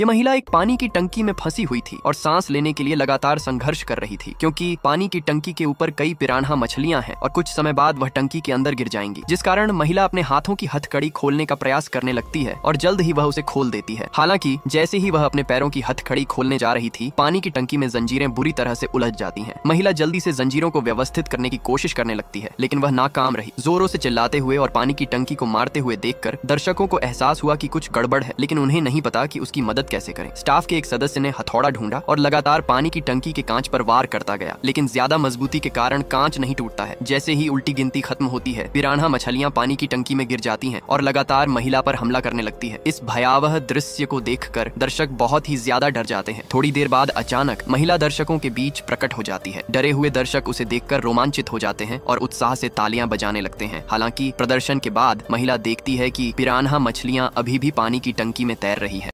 ये महिला एक पानी की टंकी में फंसी हुई थी और सांस लेने के लिए लगातार संघर्ष कर रही थी क्योंकि पानी की टंकी के ऊपर कई पिराना मछलियां हैं और कुछ समय बाद वह टंकी के अंदर गिर जाएंगी जिस कारण महिला अपने हाथों की हथकड़ी खोलने का प्रयास करने लगती है और जल्द ही वह उसे खोल देती है हालांकि जैसे ही वह अपने पैरों की हथकड़ी खोलने जा रही थी पानी की टंकी में जंजीरें बुरी तरह से उलझ जाती है महिला जल्दी से जंजीरों को व्यवस्थित करने की कोशिश करने लगती है लेकिन वह नाकाम रही जोरों से चिल्लाते हुए और पानी की टंकी को मारते हुए देखकर दर्शकों को एहसास हुआ की कुछ गड़बड़ है लेकिन उन्हें नहीं पता की उसकी मदद मदद कैसे करें स्टाफ के एक सदस्य ने हथौड़ा ढूंढा और लगातार पानी की टंकी के कांच पर वार करता गया लेकिन ज्यादा मजबूती के कारण कांच नहीं टूटता है जैसे ही उल्टी गिनती खत्म होती है पिराना मछलियाँ पानी की टंकी में गिर जाती है और लगातार महिला आरोप हमला करने लगती है इस भयावह दृश्य को देख दर्शक बहुत ही ज्यादा डर जाते हैं थोड़ी देर बाद अचानक महिला दर्शकों के बीच प्रकट हो जाती है डरे हुए दर्शक उसे देख रोमांचित हो जाते हैं और उत्साह से तालियां बजाने लगते हैं हालांकि प्रदर्शन के बाद महिला देखती है कि पिरानहा मछलियां अभी भी पानी की टंकी में तैर रही है